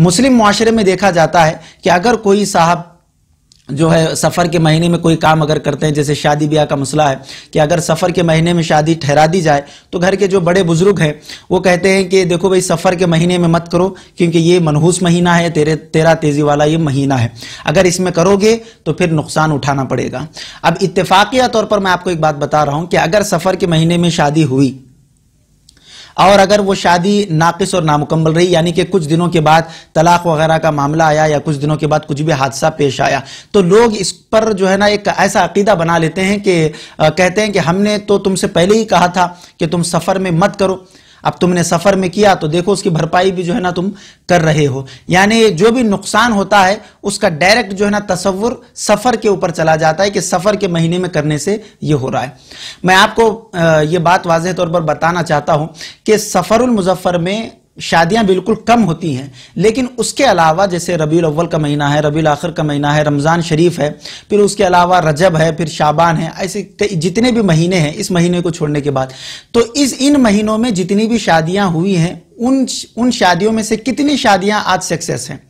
मुस्लिम माशरे में देखा जाता है कि अगर कोई साहब जो है सफ़र के महीने में कोई काम अगर करते हैं जैसे शादी ब्याह का मसला है कि अगर सफ़र के महीने में शादी ठहरा दी जाए तो घर के जो बड़े बुज़ुर्ग हैं वो कहते हैं कि देखो भाई सफ़र के महीने में मत करो क्योंकि ये मनहूस महीना है तेरे तेरा तेज़ी वाला ये महीना है अगर इसमें करोगे तो फिर नुकसान उठाना पड़ेगा अब इतफाक़िया तौर पर मैं आपको एक बात बता रहा हूँ कि अगर सफ़र के महीने में शादी हुई और अगर वो शादी नाकिस और नामुकम्मल रही यानी कि कुछ दिनों के बाद तलाक वगैरह का मामला आया या कुछ दिनों के बाद कुछ भी हादसा पेश आया तो लोग इस पर जो है ना एक ऐसा अकीदा बना लेते हैं कि कहते हैं कि हमने तो तुमसे पहले ही कहा था कि तुम सफ़र में मत करो अब तुमने सफर में किया तो देखो उसकी भरपाई भी जो है ना तुम कर रहे हो यानी जो भी नुकसान होता है उसका डायरेक्ट जो है ना तस्वुर सफर के ऊपर चला जाता है कि सफर के महीने में करने से ये हो रहा है मैं आपको ये बात वाजह तौर पर बताना चाहता हूं कि सफरुल मुजफ्फर में शादियां बिल्कुल कम होती हैं लेकिन उसके अलावा जैसे रबी अव्वल का महीना है रबी आखिर का महीना है रमज़ान शरीफ है फिर उसके अलावा रजब है फिर शाबान है ऐसे जितने भी महीने हैं इस महीने को छोड़ने के बाद तो इस इन महीनों में जितनी भी शादियां हुई हैं उन उन शादियों में से कितनी शादियां आज सक्सेस हैं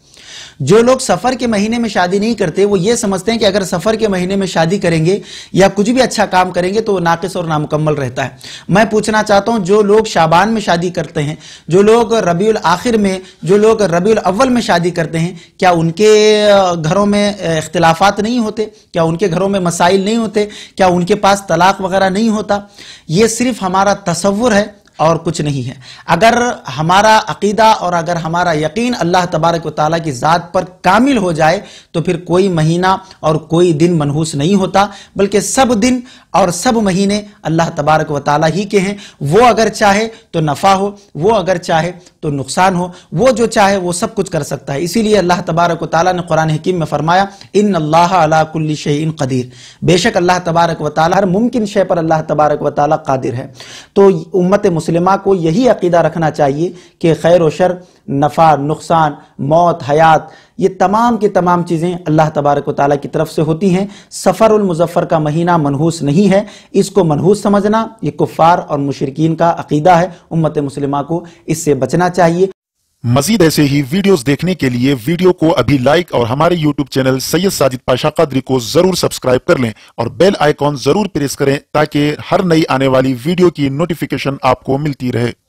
जो लोग सफर के महीने में शादी नहीं करते वो ये समझते हैं कि अगर सफर के महीने में शादी करेंगे या कुछ भी अच्छा काम करेंगे तो वो नाकिस और नामुकम्मल रहता है मैं पूछना चाहता हूं जो लोग शाबान में शादी करते हैं जो लोग रबील आखिर में जो लोग रबी अव्वल में शादी करते हैं क्या उनके घरों में इख्तलाफात नहीं होते क्या उनके घरों में मसाइल नहीं होते क्या उनके पास तलाक वगैरह नहीं होता ये सिर्फ हमारा तस्वुर है और कुछ नहीं है अगर हमारा अकीदा और अगर हमारा यकीन अल्लाह तबारक ताला की ज़ात पर कामिल हो जाए तो फिर कोई महीना और कोई दिन मनहूस नहीं होता बल्कि सब दिन और सब महीने अल्लाह तबारक ताला ही के हैं वो अगर चाहे तो नफ़ा हो वो अगर चाहे तो नुकसान हो वो जो चाहे वो सब कुछ कर सकता है इसीलिए अल्लाह तबारक वाली ने कुरान हकीम में फ़रमाया इन अल्लाहकुल्ल शन कदीर बेशक अल्लाह तबारक वाली हर मुमकिन शे पर अल्लाह तबारक वाली कादिर है तो उम्मत मुस्लिम मुस्लिमा को यही अकीदा रखना चाहिए कि खैर व शर नफ़ा नुकसान मौत हयात ये तमाम की तमाम चीज़ें अल्लाह तबारक ताली की तरफ से होती हैं सफ़रमज़फ़र का महीना मनहूस नहीं है इसको मनहूस समझना ये कुफ़ार और मुशरकिन का अकीदा है उम्मत मुसलिमा को इससे बचना चाहिए मजीद ऐसे ही वीडियोस देखने के लिए वीडियो को अभी लाइक और हमारे यूट्यूब चैनल सैयद साजिद पाशा कदरी को जरूर सब्सक्राइब कर लें और बेल आइकॉन जरूर प्रेस करें ताकि हर नई आने वाली वीडियो की नोटिफिकेशन आपको मिलती रहे